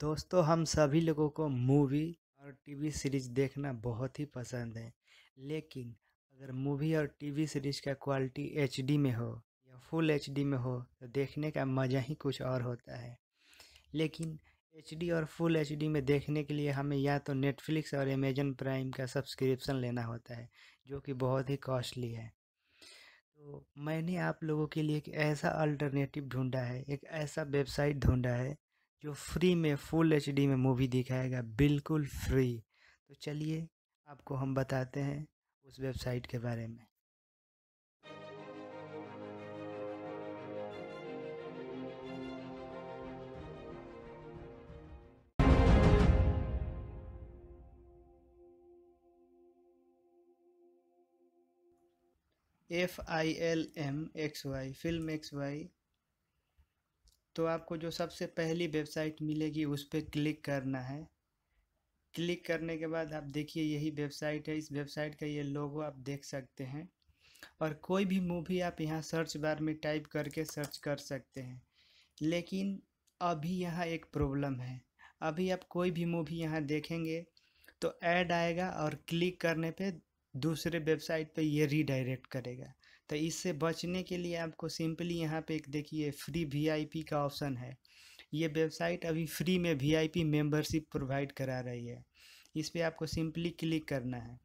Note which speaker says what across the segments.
Speaker 1: दोस्तों हम सभी लोगों को मूवी और टीवी सीरीज़ देखना बहुत ही पसंद है लेकिन अगर मूवी और टीवी सीरीज़ का क्वालिटी एचडी में हो या फुल एचडी में हो तो देखने का मज़ा ही कुछ और होता है लेकिन एचडी और फुल एचडी में देखने के लिए हमें या तो नेटफ्लिक्स और अमेजन प्राइम का सब्सक्रिप्शन लेना होता है जो कि बहुत ही कॉस्टली है तो मैंने आप लोगों के लिए एक ऐसा अल्टरनेटिव ढूंढा है एक ऐसा वेबसाइट ढूंढा है जो फ्री में फुल एच में मूवी दिखाएगा बिल्कुल फ्री तो चलिए आपको हम बताते हैं उस वेबसाइट के बारे में F I L M X Y film X Y तो आपको जो सबसे पहली वेबसाइट मिलेगी उस पर क्लिक करना है क्लिक करने के बाद आप देखिए यही वेबसाइट है इस वेबसाइट का ये लोगो आप देख सकते हैं और कोई भी मूवी आप यहाँ सर्च बार में टाइप करके सर्च कर सकते हैं लेकिन अभी यहाँ एक प्रॉब्लम है अभी आप कोई भी मूवी यहाँ देखेंगे तो ऐड आएगा और क्लिक करने पे दूसरे वेबसाइट पे ये रीडायरेक्ट करेगा तो इससे बचने के लिए आपको सिंपली यहाँ पे एक देखिए फ्री वीआईपी का ऑप्शन है ये वेबसाइट अभी फ्री में वीआईपी मेंबरशिप प्रोवाइड करा रही है इस पर आपको सिंपली क्लिक करना है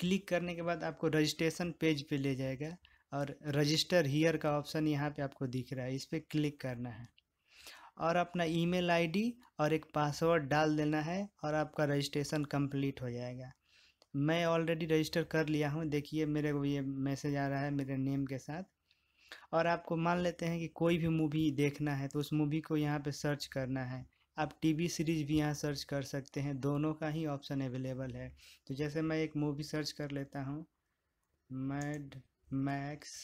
Speaker 1: क्लिक करने के बाद आपको रजिस्ट्रेशन पेज पे ले जाएगा और रजिस्टर हीयर का ऑप्शन यहाँ पे आपको दिख रहा है इस पर क्लिक करना है और अपना ईमेल आईडी और एक पासवर्ड डाल देना है और आपका रजिस्ट्रेशन कंप्लीट हो जाएगा मैं ऑलरेडी रजिस्टर कर लिया हूँ देखिए मेरे को ये मैसेज आ रहा है मेरे नेम के साथ और आपको मान लेते हैं कि कोई भी मूवी देखना है तो उस मूवी को यहाँ पे सर्च करना है आप टीवी सीरीज भी यहाँ सर्च कर सकते हैं दोनों का ही ऑप्शन अवेलेबल है तो जैसे मैं एक मूवी सर्च कर लेता हूँ Mad Max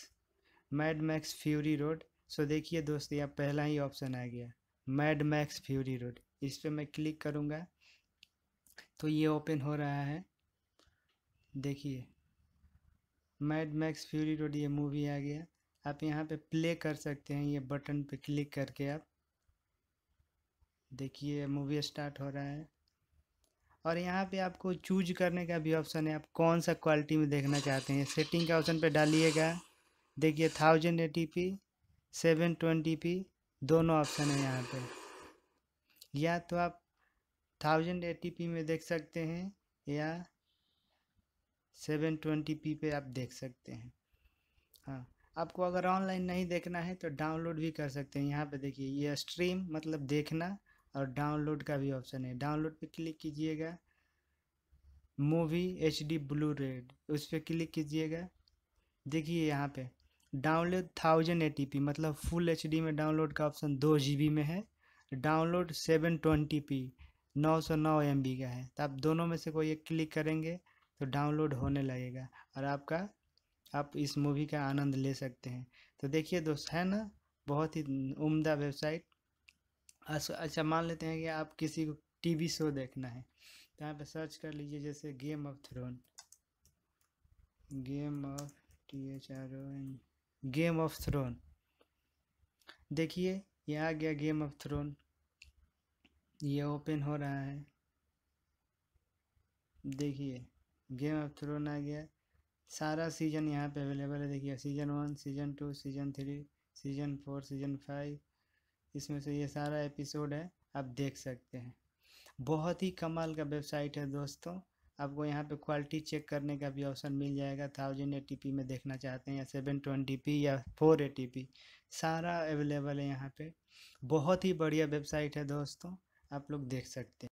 Speaker 1: Mad Max Fury Road so देखिए दोस्त यहाँ पहला ही ऑप्शन आ गया मैड मैक्स फ्यूरी रोड इस पर मैं क्लिक करूँगा तो ये ओपन हो रहा है देखिए मैड मैक्स फ्यूरी रोड ये मूवी आ गया आप यहाँ पे प्ले कर सकते हैं ये बटन पे क्लिक करके आप देखिए मूवी स्टार्ट हो रहा है और यहाँ पे आपको चूज करने का भी ऑप्शन है आप कौन सा क्वालिटी में देखना चाहते हैं सेटिंग के ऑप्शन पे डालिएगा देखिए thousand eighty P seven twenty P दोनों ऑप्शन है यहाँ पे या तो आप थाउजेंड एटी पी में देख सकते हैं या सेवन ट्वेंटी पी पे आप देख सकते हैं हाँ आपको अगर ऑनलाइन नहीं देखना है तो डाउनलोड भी कर सकते हैं यहाँ पे देखिए ये स्ट्रीम मतलब देखना और डाउनलोड का भी ऑप्शन है डाउनलोड पे क्लिक कीजिएगा movie H D blu ray उस पर क्लिक कीजिएगा देखिए यहाँ पे download thousand eighty P मतलब फुल एच डी में डाउनलोड का ऑप्शन दो जी बी में है डाउनलोड सेवन ट्वेंटी पी नौ सौ नौ एम बी का है तो आप दोनों में से कोई एक क्लिक करेंगे तो डाउनलोड होने लगेगा और आपका आप इस मूवी का आनंद ले सकते हैं तो देखिए दोस्त है ना बहुत ही उम्दा वेबसाइट अच्छा मान लेते हैं कि आप किसी को टीवी शो देखना है तो यहाँ पर सर्च कर लीजिए जैसे game of throne game of T H R O N game of throne देखिए ये आ गया गेम ऑफ थ्रोन ये ओपन हो रहा है देखिए गेम ऑफ थ्रोन आ गया सारा सीज़न यहाँ पे अवेलेबल है देखिए season one season two season three season four season five इसमें से ये सारा एपिसोड है आप देख सकते हैं बहुत ही कमाल का वेबसाइट है दोस्तों आपको यहाँ पे क्वालिटी चेक करने का भी ऑप्शन मिल जाएगा थाउजेंड टी पी में देखना चाहते हैं या सेवन ट्वेंटी पी या फोर एटी पी सारा अवेलेबल है यहाँ पे बहुत ही बढ़िया वेबसाइट है दोस्तों आप लोग देख सकते हैं